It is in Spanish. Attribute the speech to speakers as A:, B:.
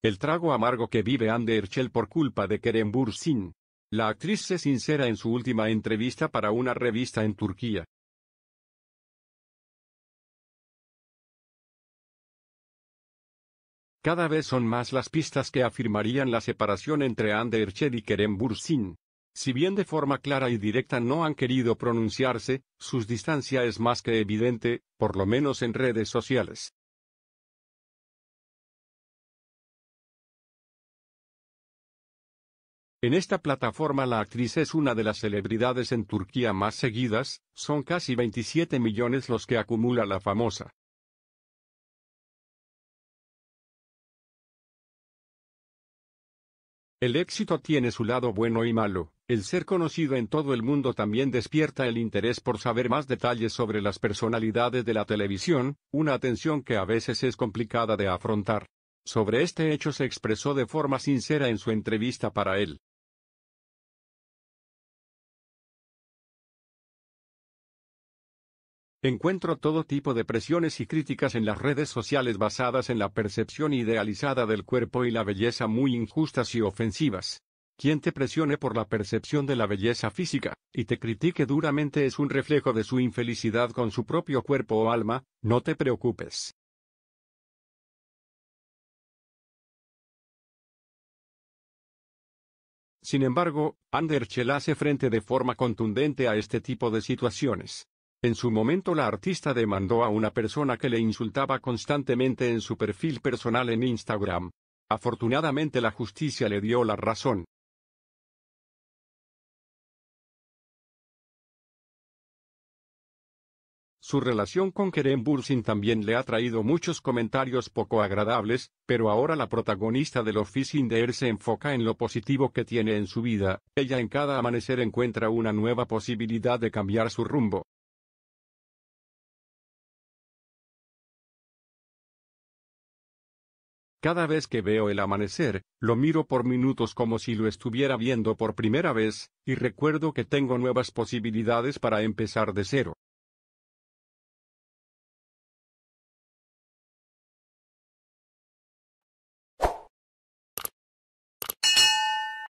A: El trago amargo que vive Ander Schell por culpa de Kerem Bursin. La actriz se sincera en su última entrevista para una revista en Turquía. Cada vez son más las pistas que afirmarían la separación entre Ander Schell y Kerem Bursin. Si bien de forma clara y directa no han querido pronunciarse, sus distancia es más que evidente, por lo menos en redes sociales. En esta plataforma la actriz es una de las celebridades en Turquía más seguidas, son casi 27 millones los que acumula la famosa. El éxito tiene su lado bueno y malo, el ser conocido en todo el mundo también despierta el interés por saber más detalles sobre las personalidades de la televisión, una atención que a veces es complicada de afrontar. Sobre este hecho se expresó de forma sincera en su entrevista para él. Encuentro todo tipo de presiones y críticas en las redes sociales basadas en la percepción idealizada del cuerpo y la belleza muy injustas y ofensivas. Quien te presione por la percepción de la belleza física, y te critique duramente es un reflejo de su infelicidad con su propio cuerpo o alma, no te preocupes. Sin embargo, Anderchel hace frente de forma contundente a este tipo de situaciones. En su momento la artista demandó a una persona que le insultaba constantemente en su perfil personal en Instagram. Afortunadamente la justicia le dio la razón. Su relación con Kerem Bursin también le ha traído muchos comentarios poco agradables, pero ahora la protagonista de Office Air se enfoca en lo positivo que tiene en su vida, ella en cada amanecer encuentra una nueva posibilidad de cambiar su rumbo. Cada vez que veo el amanecer, lo miro por minutos como si lo estuviera viendo por primera vez, y recuerdo que tengo nuevas posibilidades para empezar de cero.